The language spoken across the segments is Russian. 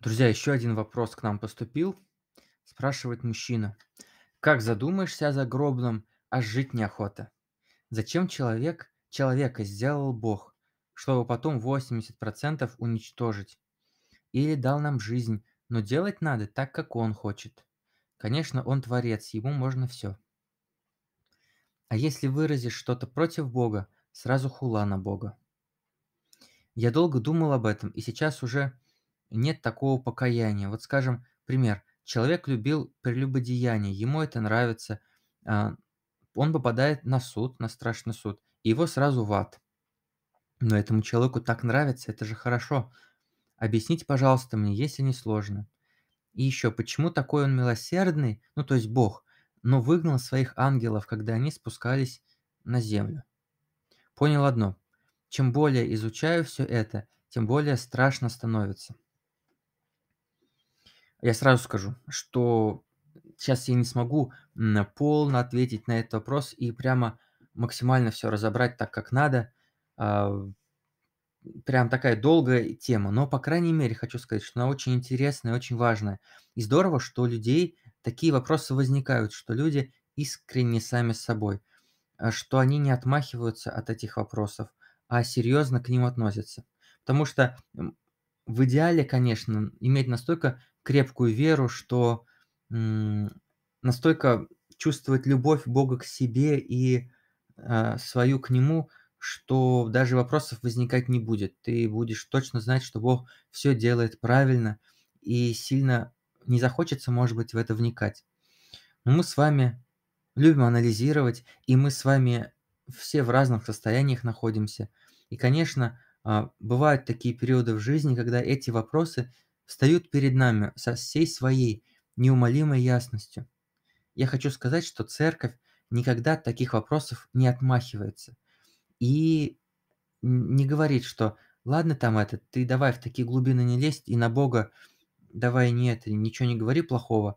Друзья, еще один вопрос к нам поступил. Спрашивает мужчина. Как задумаешься за гробным, а жить неохота? Зачем человек человека сделал Бог, чтобы потом 80% уничтожить? Или дал нам жизнь, но делать надо так, как он хочет. Конечно, он творец, ему можно все. А если выразишь что-то против Бога, сразу хула на Бога. Я долго думал об этом, и сейчас уже нет такого покаяния. Вот скажем, пример. Человек любил прелюбодеяние, ему это нравится. А, он попадает на суд, на страшный суд, и его сразу в ад. Но этому человеку так нравится, это же хорошо. Объясните, пожалуйста, мне, если не сложно. И еще, почему такой он милосердный, ну то есть Бог, но выгнал своих ангелов, когда они спускались на землю? Понял одно. Чем более изучаю все это, тем более страшно становится. Я сразу скажу, что сейчас я не смогу полно ответить на этот вопрос и прямо максимально все разобрать так, как надо. А, прям такая долгая тема, но, по крайней мере, хочу сказать, что она очень интересная, очень важная. И здорово, что у людей такие вопросы возникают, что люди искренне сами с собой, а, что они не отмахиваются от этих вопросов, а серьезно к ним относятся. Потому что в идеале, конечно, иметь настолько крепкую веру, что настолько чувствовать любовь Бога к себе и э, свою к Нему, что даже вопросов возникать не будет. Ты будешь точно знать, что Бог все делает правильно и сильно не захочется, может быть, в это вникать. Но мы с вами любим анализировать, и мы с вами все в разных состояниях находимся. И, конечно, а, бывают такие периоды в жизни, когда эти вопросы встают перед нами со всей своей неумолимой ясностью. Я хочу сказать, что церковь никогда от таких вопросов не отмахивается и не говорит, что ладно там это, ты давай в такие глубины не лезь и на Бога давай не это, ничего не говори плохого.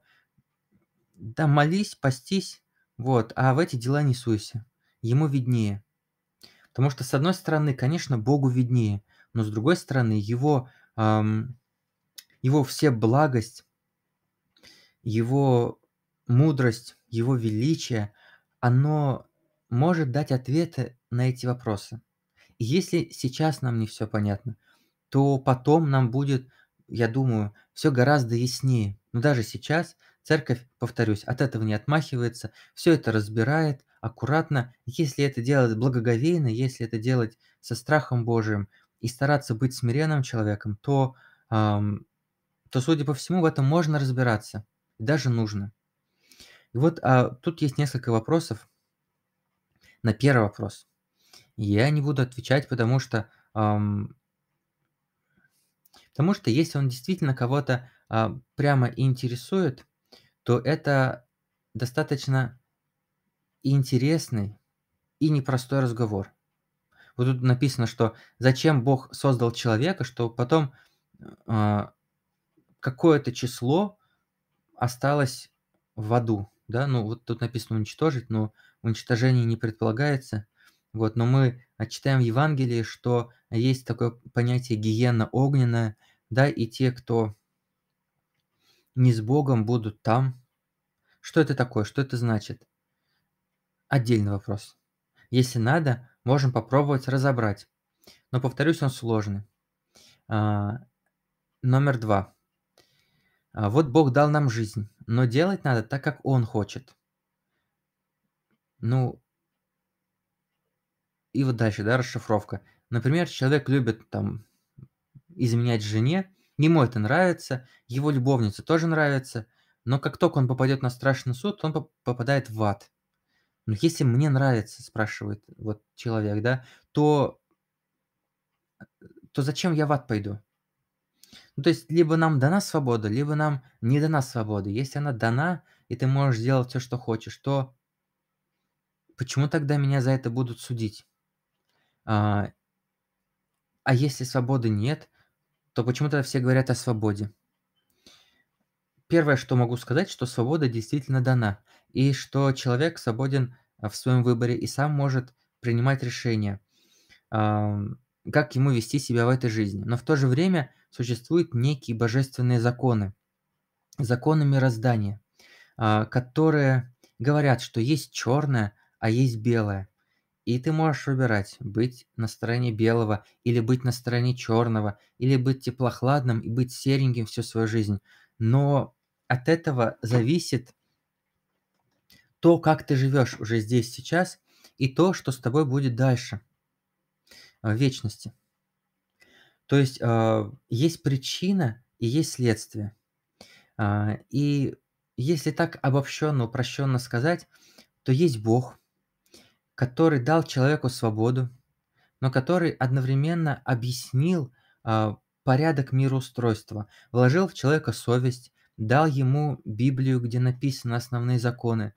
Да молись, постись, вот, а в эти дела не суйся. Ему виднее. Потому что, с одной стороны, конечно, Богу виднее, но с другой стороны, его эм, его все благость, его мудрость, его величие, оно может дать ответы на эти вопросы. И если сейчас нам не все понятно, то потом нам будет, я думаю, все гораздо яснее. Но даже сейчас церковь, повторюсь, от этого не отмахивается, все это разбирает аккуратно, если это делать благоговейно, если это делать со страхом Божиим и стараться быть смиренным человеком, то эм, то, судя по всему, в этом можно разбираться. И даже нужно. И вот а, тут есть несколько вопросов. На первый вопрос. Я не буду отвечать, потому что... Эм, потому что если он действительно кого-то э, прямо интересует, то это достаточно интересный и непростой разговор. Вот тут написано, что зачем Бог создал человека, что потом э, какое-то число осталось в аду, да, ну вот тут написано уничтожить, но уничтожение не предполагается, вот, но мы читаем в Евангелии, что есть такое понятие гиена огненная, да, и те, кто не с Богом будут там. Что это такое, что это значит? Отдельный вопрос. Если надо, можем попробовать разобрать. Но, повторюсь, он сложный. А, номер два. А вот Бог дал нам жизнь, но делать надо так, как Он хочет. Ну, и вот дальше, да, расшифровка. Например, человек любит там изменять жене, ему это нравится, его любовница тоже нравится, но как только он попадет на страшный суд, он поп попадает в ад. Но «Ну, если мне нравится, спрашивает вот человек, да, то, э, то зачем я в ад пойду? Ну, то есть, либо нам дана свобода, либо нам не дана свобода. Если она дана, и ты можешь делать все, что хочешь, то почему тогда меня за это будут судить? А, а если свободы нет, то почему тогда все говорят о свободе? Первое, что могу сказать, что свобода действительно дана, и что человек свободен а, в своем выборе и сам может принимать решения, как ему вести себя в этой жизни. Но в то же время существуют некие божественные законы, законы мироздания, а, которые говорят, что есть черное, а есть белое. И ты можешь выбирать, быть на стороне белого, или быть на стороне черного, или быть теплохладным и быть сереньким всю свою жизнь. Но от этого зависит то, как ты живешь уже здесь сейчас, и то, что с тобой будет дальше, а, в вечности. То есть э, есть причина и есть следствие. А, и если так обобщенно, упрощенно сказать, то есть Бог, который дал человеку свободу, но который одновременно объяснил а, порядок мироустройства, вложил в человека совесть, дал ему Библию, где написаны основные законы,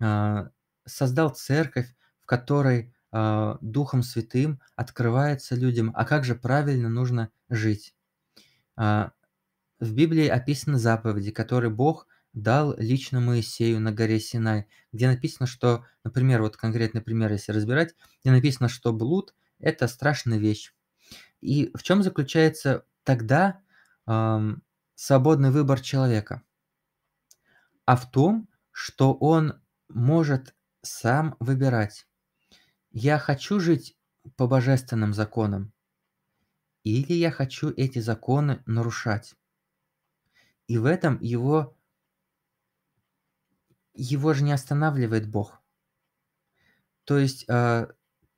а, создал церковь, в которой а, Духом Святым открывается людям, а как же правильно нужно жить. А, в Библии описаны заповеди, которые Бог дал лично Моисею на горе Синай, где написано, что, например, вот конкретный пример, если разбирать, где написано, что блуд – это страшная вещь. И в чем заключается тогда эм, свободный выбор человека? А в том, что он может сам выбирать я хочу жить по божественным законам, или я хочу эти законы нарушать. И в этом его, его же не останавливает Бог. То есть э,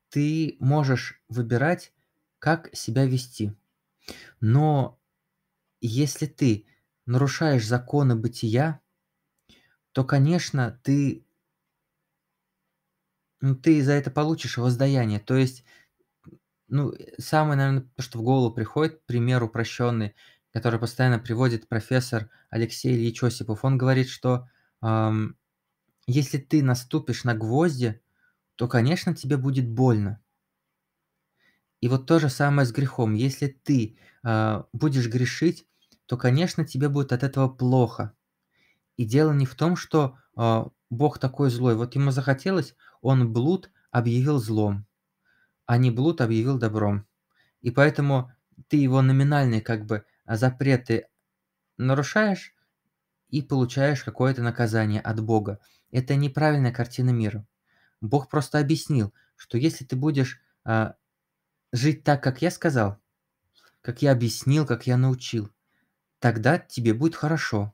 ты можешь выбирать, как себя вести. Но если ты нарушаешь законы бытия, то, конечно, ты ну, ты за это получишь воздаяние. То есть, ну, самое, наверное, то, что в голову приходит, пример упрощенный, который постоянно приводит профессор Алексей Ильич Осипов. Он говорит, что эм, если ты наступишь на гвозди, то, конечно, тебе будет больно. И вот то же самое с грехом. Если ты э, будешь грешить, то, конечно, тебе будет от этого плохо. И дело не в том, что а, Бог такой злой. Вот ему захотелось, он блуд объявил злом, а не блуд объявил добром. И поэтому ты его номинальные как бы а, запреты нарушаешь и получаешь какое-то наказание от Бога. Это неправильная картина мира. Бог просто объяснил, что если ты будешь а, жить так, как я сказал, как я объяснил, как я научил, тогда тебе будет хорошо.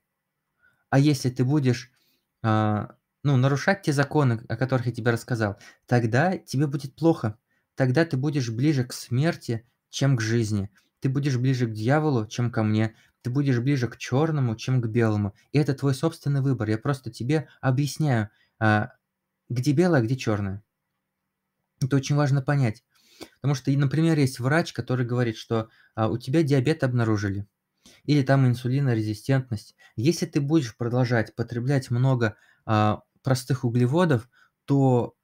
А если ты будешь а, ну, нарушать те законы, о которых я тебе рассказал, тогда тебе будет плохо. Тогда ты будешь ближе к смерти, чем к жизни. Ты будешь ближе к дьяволу, чем ко мне. Ты будешь ближе к черному, чем к белому. И это твой собственный выбор. Я просто тебе объясняю, а, где белое, а где черное. Это очень важно понять. Потому что, например, есть врач, который говорит, что а, у тебя диабет обнаружили, или там инсулинорезистентность. Если ты будешь продолжать потреблять много а, простых углеводов, то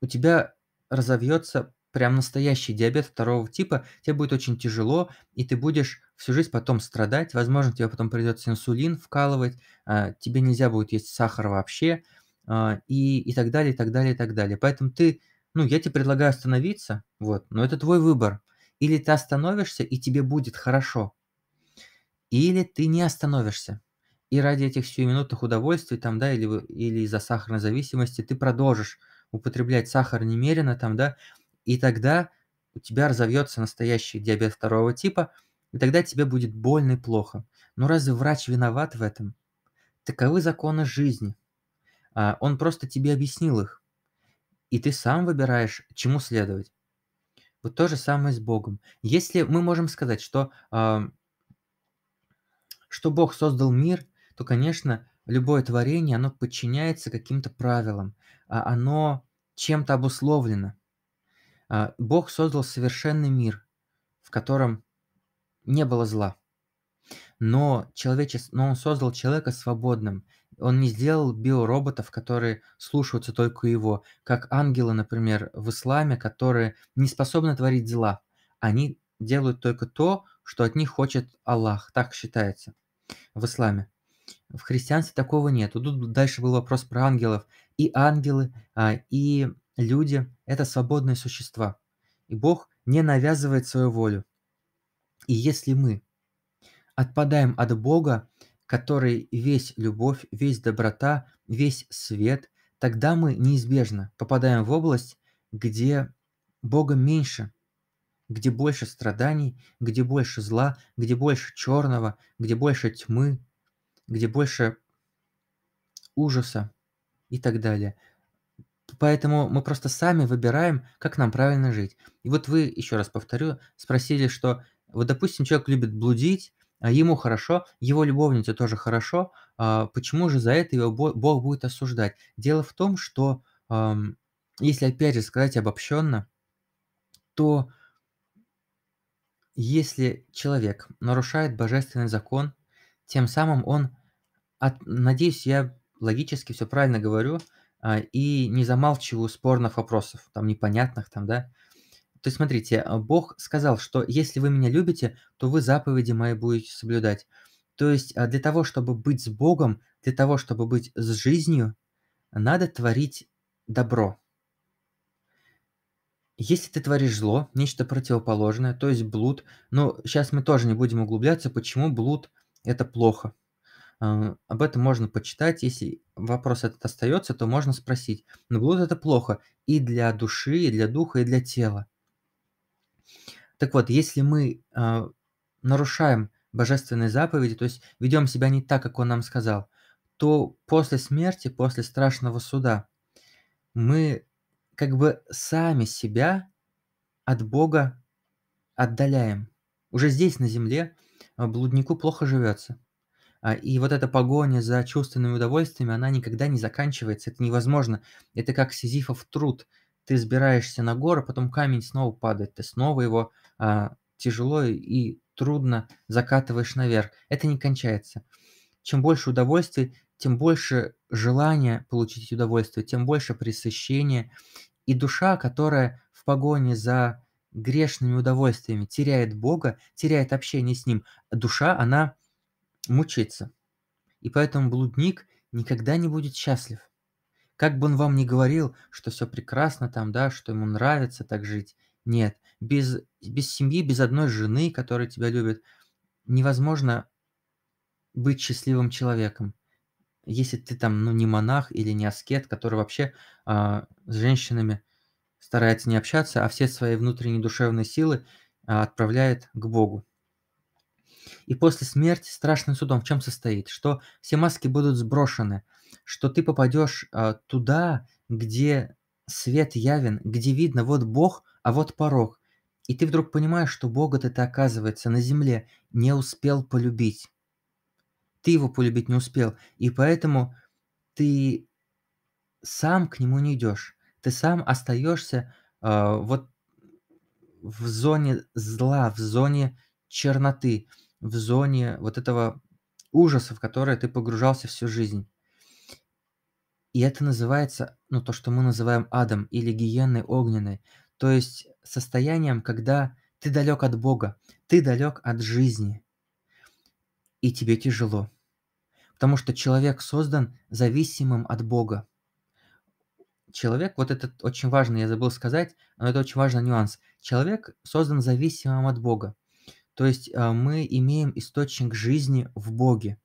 у тебя разовьется прям настоящий диабет второго типа, тебе будет очень тяжело, и ты будешь всю жизнь потом страдать, возможно, тебе потом придется инсулин вкалывать, а, тебе нельзя будет есть сахар вообще, а, и, и так далее, и так далее, и так далее. Поэтому ты, ну, я тебе предлагаю остановиться, вот, но это твой выбор. Или ты остановишься, и тебе будет хорошо, или ты не остановишься. И ради этих сиюминутных удовольствий, там, да, или, или из-за сахарной зависимости, ты продолжишь употреблять сахар немерено, там, да, и тогда у тебя разовьется настоящий диабет второго типа, и тогда тебе будет больно и плохо. Но разве врач виноват в этом? Таковы законы жизни. А он просто тебе объяснил их. И ты сам выбираешь, чему следовать. Вот то же самое с Богом. Если мы можем сказать, что, э, что Бог создал мир то, конечно, любое творение, оно подчиняется каким-то правилам, а оно чем-то обусловлено. А, Бог создал совершенный мир, в котором не было зла. Но, человече... но он создал человека свободным. Он не сделал биороботов, которые слушаются только его, как ангелы, например, в исламе, которые не способны творить зла. Они делают только то, что от них хочет Аллах, так считается в исламе. В христианстве такого нет. Тут дальше был вопрос про ангелов. И ангелы, а, и люди – это свободные существа. И Бог не навязывает свою волю. И если мы отпадаем от Бога, который весь любовь, весь доброта, весь свет, тогда мы неизбежно попадаем в область, где Бога меньше, где больше страданий, где больше зла, где больше черного, где больше тьмы, где больше ужаса и так далее. Поэтому мы просто сами выбираем, как нам правильно жить. И вот вы, еще раз повторю, спросили, что вот, допустим, человек любит блудить, а ему хорошо, его любовница тоже хорошо, а почему же за это его Бог будет осуждать? Дело в том, что если опять же сказать обобщенно, то если человек нарушает божественный закон, тем самым он, от, надеюсь, я логически все правильно говорю, а, и не замалчиваю спорных вопросов, там непонятных, там, да. То есть, смотрите, а, Бог сказал, что если вы меня любите, то вы заповеди мои будете соблюдать. То есть а, для того, чтобы быть с Богом, для того, чтобы быть с жизнью, надо творить добро. Если ты творишь зло, нечто противоположное, то есть блуд, Ну, сейчас мы тоже не будем углубляться, почему блуд это плохо. Э, об этом можно почитать. Если вопрос этот остается, то можно спросить. Но блуд это плохо и для души, и для духа, и для тела. Так вот, если мы э, нарушаем божественные заповеди, то есть ведем себя не так, как он нам сказал, то после смерти, после страшного суда, мы как бы сами себя от Бога отдаляем. Уже здесь, на земле, а, блуднику плохо живется. А, и вот эта погоня за чувственными удовольствиями, она никогда не заканчивается, это невозможно. Это как сизифов труд. Ты сбираешься на гору, а потом камень снова падает, ты снова его а, тяжело и трудно закатываешь наверх. Это не кончается. Чем больше удовольствий, тем больше желания получить удовольствие, тем больше пресыщения. И душа, которая в погоне за грешными удовольствиями, теряет Бога, теряет общение с Ним. Душа, она мучается. И поэтому блудник никогда не будет счастлив. Как бы он вам ни говорил, что все прекрасно там, да, что ему нравится так жить. Нет, без, без семьи, без одной жены, которая тебя любит, невозможно быть счастливым человеком. Если ты там, ну, не монах или не аскет, который вообще э, с женщинами старается не общаться, а все свои внутренние душевные силы э, отправляет к Богу. И после смерти страшным судом в чем состоит? Что все маски будут сброшены, что ты попадешь э, туда, где свет явен, где видно вот Бог, а вот порог. И ты вдруг понимаешь, что Бога ты, оказывается, на земле не успел полюбить. Ты его полюбить не успел, и поэтому ты сам к нему не идешь ты сам остаешься э, а, вот в зоне зла, в зоне черноты, в зоне вот этого ужаса, в который ты погружался всю жизнь. И это называется, ну, то, что мы называем адом или гиенной огненной, то есть состоянием, когда ты далек от Бога, ты далек от жизни, и тебе тяжело, потому что человек создан зависимым от Бога человек, вот это очень важно, я забыл сказать, но это очень важный нюанс. Человек создан зависимым от Бога. То есть э, мы имеем источник жизни в Боге.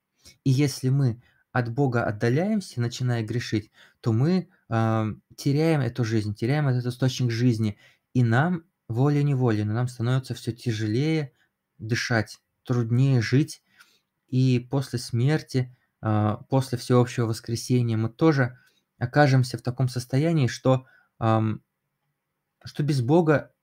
И если мы от Бога отдаляемся, начиная грешить, то мы э, теряем эту жизнь, теряем этот источник жизни. И нам волей-неволей, но нам становится все тяжелее дышать, труднее жить. И после смерти, э, после всеобщего воскресения мы тоже окажемся в таком состоянии, что, эм, что без Бога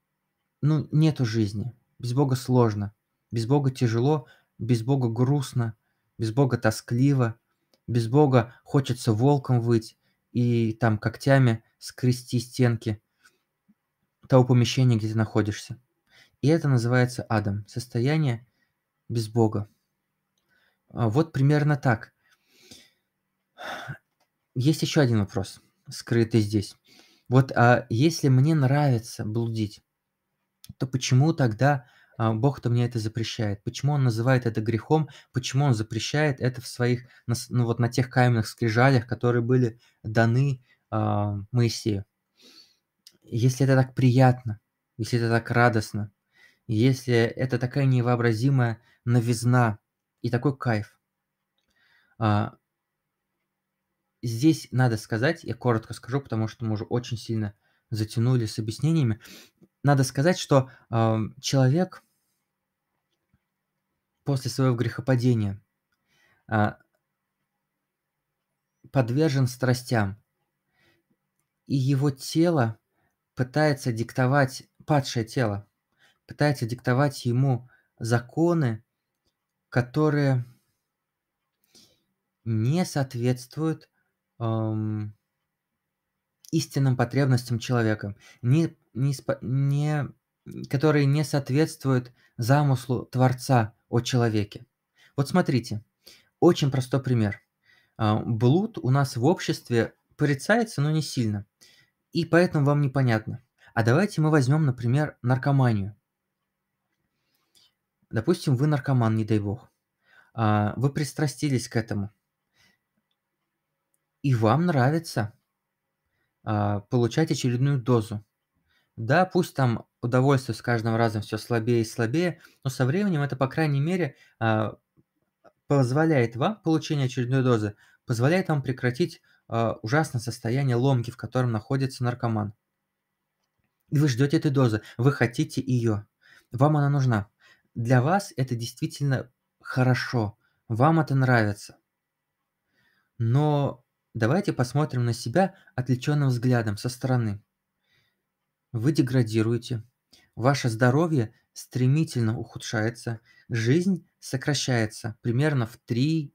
ну, нету жизни. Без Бога сложно, без Бога тяжело, без Бога грустно, без Бога тоскливо, без Бога хочется волком выть и там когтями скрести стенки того помещения, где ты находишься. И это называется адом, состояние без Бога. А, вот примерно так. Есть еще один вопрос, скрытый здесь. Вот а если мне нравится блудить, то почему тогда а, Бог-то мне это запрещает? Почему Он называет это грехом? Почему Он запрещает это в своих, ну вот на тех каменных скрижалях, которые были даны а, Моисею? Если это так приятно, если это так радостно, если это такая невообразимая новизна и такой кайф, а, здесь надо сказать, я коротко скажу, потому что мы уже очень сильно затянули с объяснениями. Надо сказать, что э, человек после своего грехопадения э, подвержен страстям, и его тело пытается диктовать, падшее тело, пытается диктовать ему законы, которые не соответствуют эм, истинным потребностям человека, не, не, не, которые не соответствуют замыслу Творца о человеке. Вот смотрите, очень простой пример. А, блуд у нас в обществе порицается, но не сильно. И поэтому вам непонятно. А давайте мы возьмем, например, наркоманию. Допустим, вы наркоман, не дай бог. А, вы пристрастились к этому и вам нравится э, получать очередную дозу. Да, пусть там удовольствие с каждым разом все слабее и слабее, но со временем это, по крайней мере, э, позволяет вам, получение очередной дозы, позволяет вам прекратить э, ужасное состояние ломки, в котором находится наркоман. И вы ждете этой дозы, вы хотите ее. Вам она нужна. Для вас это действительно хорошо, вам это нравится. Но Давайте посмотрим на себя отвлеченным взглядом со стороны. Вы деградируете, ваше здоровье стремительно ухудшается, жизнь сокращается примерно в 3,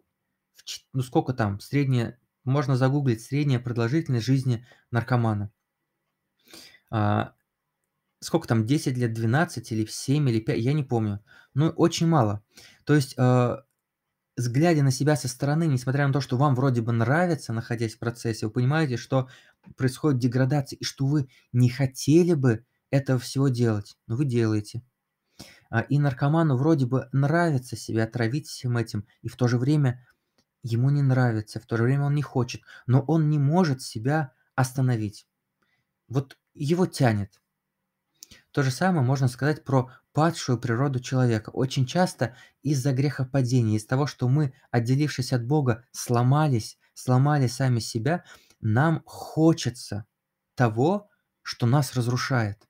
в 4, ну сколько там, средняя, можно загуглить средняя продолжительность жизни наркомана. А, сколько там, 10 лет, 12 или 7 или 5, я не помню. Ну, очень мало. То есть а, глядя на себя со стороны, несмотря на то, что вам вроде бы нравится, находясь в процессе, вы понимаете, что происходит деградация, и что вы не хотели бы этого всего делать, но вы делаете. А, и наркоману вроде бы нравится себя травить всем этим, и в то же время ему не нравится, в то же время он не хочет, но он не может себя остановить. Вот его тянет. То же самое можно сказать про падшую природу человека. Очень часто из-за грехопадения, из того, что мы, отделившись от Бога, сломались, сломали сами себя, нам хочется того, что нас разрушает.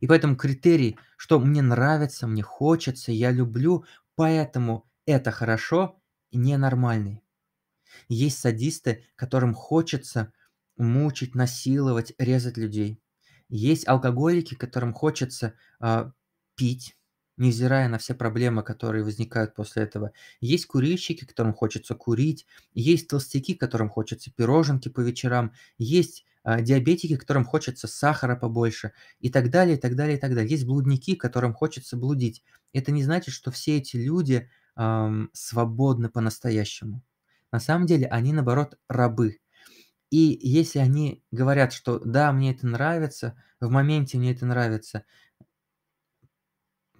И поэтому критерий, что мне нравится, мне хочется, я люблю, поэтому это хорошо, ненормальный. Есть садисты, которым хочется мучить, насиловать, резать людей. Есть алкоголики, которым хочется э, пить, невзирая на все проблемы, которые возникают после этого. Есть курильщики, которым хочется курить. Есть толстяки, которым хочется пироженки по вечерам. Есть а, диабетики, которым хочется сахара побольше. И так далее, и так далее, и так далее. Есть блудники, которым хочется блудить. Это не значит, что все эти люди э, свободны по-настоящему. На самом деле они, наоборот, рабы. И если они говорят, что да, мне это нравится, в моменте мне это нравится,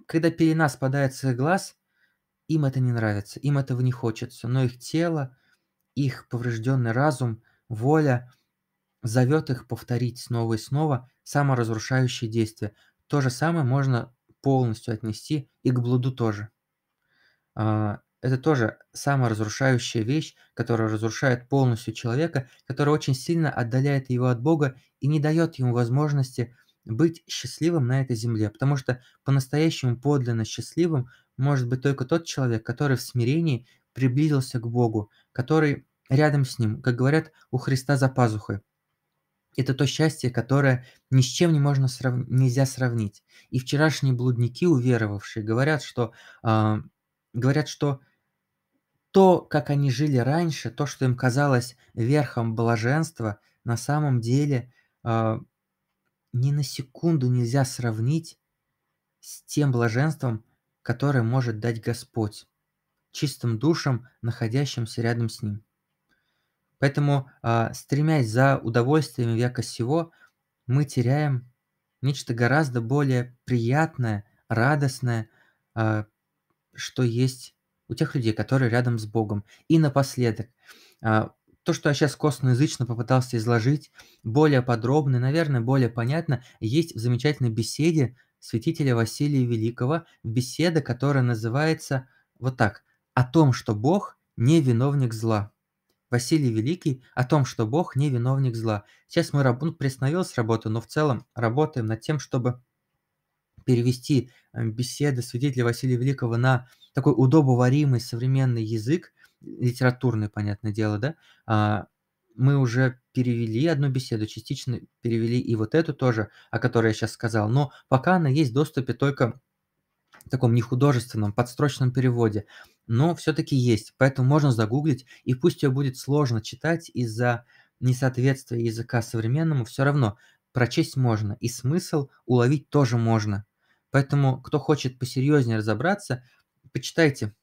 когда пелена спадает с их глаз, им это не нравится, им этого не хочется, но их тело, их поврежденный разум, воля зовет их повторить снова и снова саморазрушающие действия. То же самое можно полностью отнести и к блуду тоже. А, это тоже самая разрушающая вещь, которая разрушает полностью человека, которая очень сильно отдаляет его от Бога и не дает ему возможности быть счастливым на этой земле, потому что по-настоящему подлинно счастливым может быть только тот человек, который в смирении приблизился к Богу, который рядом с ним, как говорят, у Христа за пазухой. Это то счастье, которое ни с чем не можно срав... нельзя сравнить. И вчерашние блудники, уверовавшие, говорят, что э, говорят, что то, как они жили раньше, то, что им казалось верхом блаженства, на самом деле э, ни на секунду нельзя сравнить с тем блаженством, которое может дать Господь чистым душам, находящимся рядом с Ним. Поэтому, э, стремясь за удовольствиями века сего, мы теряем нечто гораздо более приятное, радостное, э, что есть у тех людей, которые рядом с Богом. И напоследок, а, то, что я сейчас косноязычно попытался изложить, более подробно, наверное, более понятно, есть в замечательной беседе святителя Василия Великого, беседа, которая называется вот так «О том, что Бог не виновник зла». Василий Великий о том, что Бог не виновник зла. Сейчас мы ну, приостановилась работа, но в целом работаем над тем, чтобы перевести э, беседы свидетеля Василия Великого на такой удобоваримый современный язык, литературный, понятное дело, да, а, мы уже перевели одну беседу, частично перевели и вот эту тоже, о которой я сейчас сказал, но пока она есть в доступе только в таком нехудожественном, подстрочном переводе, но все-таки есть, поэтому можно загуглить, и пусть ее будет сложно читать из-за несоответствия языка современному, все равно прочесть можно, и смысл уловить тоже можно – Поэтому, кто хочет посерьезнее разобраться, почитайте.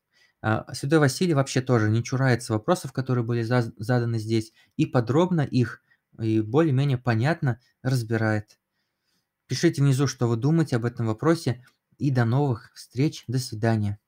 А, Святой Василий вообще тоже не чурается вопросов, которые были заданы здесь, и подробно их, и более-менее понятно разбирает. Пишите внизу, что вы думаете об этом вопросе, и до новых встреч, до свидания.